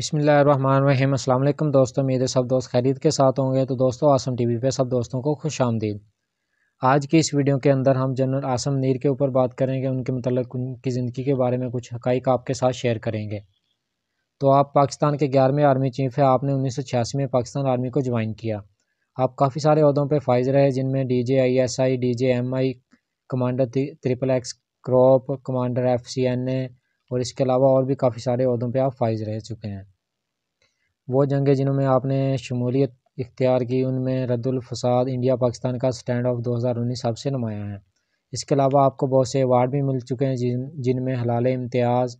बसमीम अल्लाम दोस्तों मेरे सब दोस्त खैरियत के साथ होंगे तो दोस्तों आसम टीवी पे सब दोस्तों को खुश आमदीद आज की इस वीडियो के अंदर हम जनरल आसम नीर के ऊपर बात करेंगे उनके मतलब उनकी ज़िंदगी के बारे में कुछ हकाइक आपके साथ शेयर करेंगे तो आप पाकिस्तान के ग्यारहवें आर्मी चीफ हैं आपने उन्नीस में पाकिस्तान आर्मी को ज्वाइन किया आप काफ़ी सारे अहदों पर फाइज रहे जिनमें D J I S I D J M I commander triple X crop commander F C N A और इसके अलावा और भी काफ़ी सारे अहदों पर आप फाइज रह चुके हैं वो जंगें जिनमें आपने शमूलियत इख्तियार की उनमें रद्दुलफ़साद इंडिया पाकिस्तान का स्टैंड ऑफ दो हज़ार उन्नीस सबसे नुमायाँ है इसके अलावा आपको बहुत से अवार्ड भी मिल चुके हैं जिन जिनमें हलाल इम्तियाज़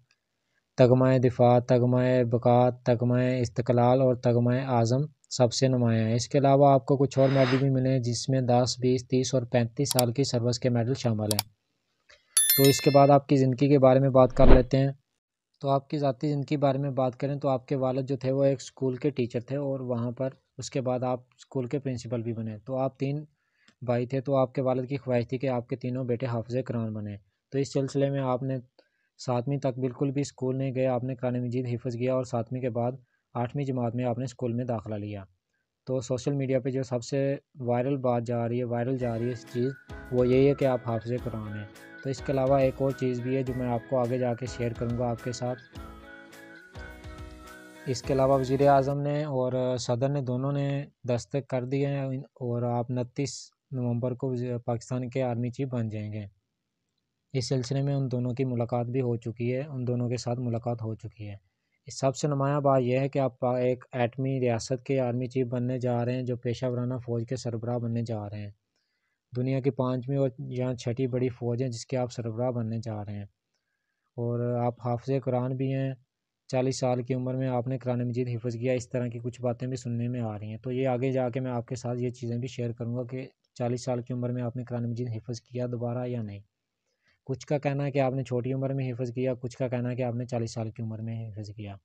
तगमाए दिफा तगमाए बक़ात तगमाए इस्तकलाल और तगमाए आज़म सबसे नुमाया है इसके अलावा आपको कुछ और मेडल भी मिले हैं जिसमें दस बीस तीस और पैंतीस साल की सर्विस के मेडल शामिल हैं तो इसके बाद आपकी ज़िंदगी के बारे में बात कर लेते हैं तो आपकी ज़ाती ज़िंदगी बारे में बात करें तो आपके वालद जो थे वो एक स्कूल के टीचर थे और वहाँ पर उसके बाद आप स्कूल के प्रिंसिपल भी बने तो आप तीन भाई थे तो आपके वालद की ख्वाहिश थी कि आपके तीनों बेटे हाफज कुरान बने तो इस सिलसिले में आपने सातवीं तक बिल्कुल भी स्कूल नहीं गए आपने कुरान मजीद हिफज किया और सातवीं के बाद आठवीं जमात में आपने स्कूल में दाखिला लिया तो सोशल मीडिया पर जो सबसे वायरल बात जा रही है वायरल जा रही है इस चीज़ वो यही है कि आप हाफज कुरान हैं तो इसके अलावा एक और चीज़ भी है जो मैं आपको आगे जाके शेयर करूँगा आपके साथ इसके अलावा वज़ी अजम ने और सदर ने दोनों ने दस्तक कर दिए हैं और आप उनतीस नवंबर को पाकिस्तान के आर्मी चीफ बन जाएंगे इस सिलसिले में उन दोनों की मुलाकात भी हो चुकी है उन दोनों के साथ मुलाकात हो चुकी है इस सबसे नुमाया बात यह है कि आप एक एटमी रियासत के आर्मी चीफ बनने जा रहे हैं जो पेशा वराना फ़ौज के सरबराह बनने जा रहे हैं दुनिया की पाँचवीं और या छठी बड़ी फ़ौज है जिसके आप सरबराह बनने जा रहे हैं और आप हाफज कुरान भी हैं चालीस साल की उम्र में आपने कुरान मजीद हिफज किया इस तरह की कुछ बातें भी सुनने में आ रही हैं तो ये आगे जा मैं आपके साथ ये चीज़ें भी शेयर करूँगा कि चालीस साल की उम्र में आपने कुरान मजीद हिफज किया दोबारा या नहीं कुछ का कहना है कि आपने छोटी उम्र में हिफज किया कुछ का कहना है कि आपने चालीस साल की उम्र में हिफज किया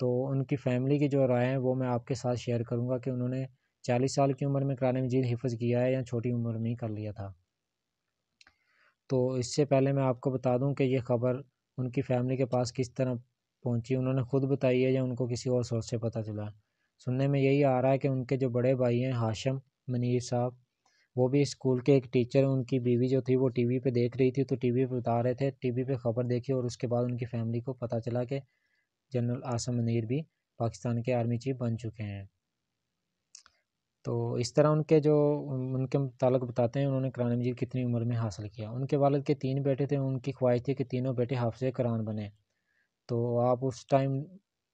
तो उनकी फ़ैमिली की जो राय है वो मैं आपके साथ शेयर करूँगा कि उन्होंने चालीस साल की उम्र में कुरान मजीद हिफ किया है या छोटी उम्र में ही कर लिया था तो इससे पहले मैं आपको बता दूं कि ये खबर उनकी फैमिली के पास किस तरह पहुंची उन्होंने खुद बताई है या उनको किसी और सोर्स से पता चला सुनने में यही आ रहा है कि उनके जो बड़े भाई हैं हाशम मनीर साहब वो भी स्कूल के एक टीचर उनकी बीवी जो थी वो टीवी पे देख रही थी तो टीवी पे बता रहे थे टीवी पे खबर देखी और उसके बाद उनकी फैमिली को पता चला कि जनरल आसम मनीर भी पाकिस्तान के आर्मी चीफ बन चुके हैं तो इस तरह उनके जो उनके मुतालक बताते हैं उन्होंने कुरान मजीद कितनी उम्र में हासिल किया उनके वालद के तीन बेटे थे उनकी ख्वाहिश थी कि तीनों बेटे हाफ़ कुरान बने तो आप उस टाइम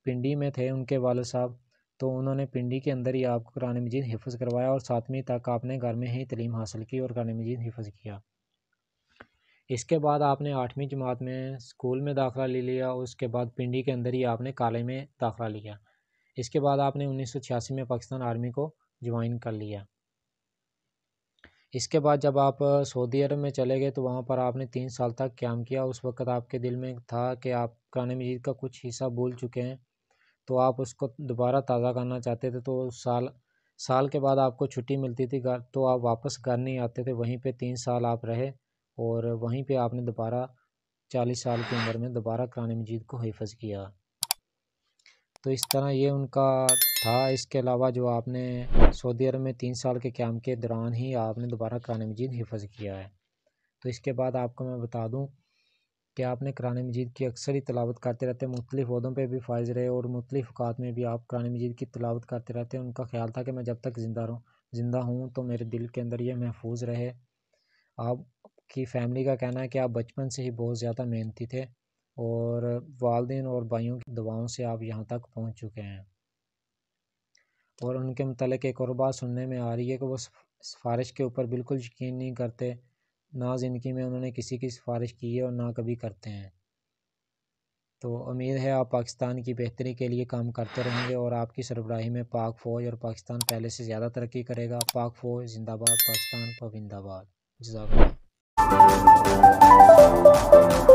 पिंडी में थे उनके वालद साहब तो उन्होंने पिंडी के अंदर ही आपको कुरान मजीद हिफ्ज़ करवाया और सातवीं तक आपने घर में ही तलीम हासिल की और कुरान मजीद हिफ्ज़ किया इसके बाद आपने आठवीं जमात में स्कूल में दाखला ले लिया उसके बाद पिंडी के अंदर ही आपने काले में दाखला लिया इसके बाद आपने उन्नीस सौ छियासी में पाकिस्तान आर्मी को ज्वाइन कर लिया इसके बाद जब आप सऊदी अरब में चले गए तो वहाँ पर आपने तीन साल तक क्याम किया उस वक़्त आपके दिल में था कि आप कुरान मजीद का कुछ हिस्सा भूल चुके हैं तो आप उसको दोबारा ताज़ा करना चाहते थे तो उस साल साल के बाद आपको छुट्टी मिलती थी तो आप वापस घर नहीं आते थे वहीं पे तीन साल आप रहे और वहीं पे आपने दोबारा चालीस साल की उम्र में दोबारा कुरान मजीद को हफज किया तो इस तरह ये उनका था इसके अलावा जो आपने सऊदी अरब में तीन साल के क्याम के दौरान ही आपने दोबारा कुरान मजीद हिफज किया है तो इसके बाद आपको मैं बता दूँ कि आपने कुरान मजीद की अक्सर ही तलावत करते रहते मुख्तलिफ अहदों पर भी फायज रहे और मुख्तलिफ अवकात में भी आप कुरान मजीद की तलावत करते रहते उनका ख्याल था कि मैं जब तक ज़िंदा रहूँ ज़िंदा हूँ तो मेरे दिल के अंदर ये महफूज रहे आपकी फ़ैमिली का कहना है कि आप बचपन से ही बहुत ज़्यादा मेहनती थे और वालदेन और भाइयों की दवाओं से आप यहाँ तक पहुँच चुके हैं और उनके मतलब एक और बात सुनने में आ रही है कि वो सिफारिश के ऊपर बिल्कुल यकीन नहीं करते ना ज़िंदगी में उन्होंने किसी की सिफारिश की है और ना कभी करते हैं तो उम्मीद है आप पाकिस्तान की बेहतरी के लिए काम करते रहेंगे और आपकी सरबराही में पाक फ़ौज और पाकिस्तान पहले से ज़्यादा तरक्की करेगा पाक फ़ौज जिंदाबाद पाकिस्तान पविंदाबाद जजाक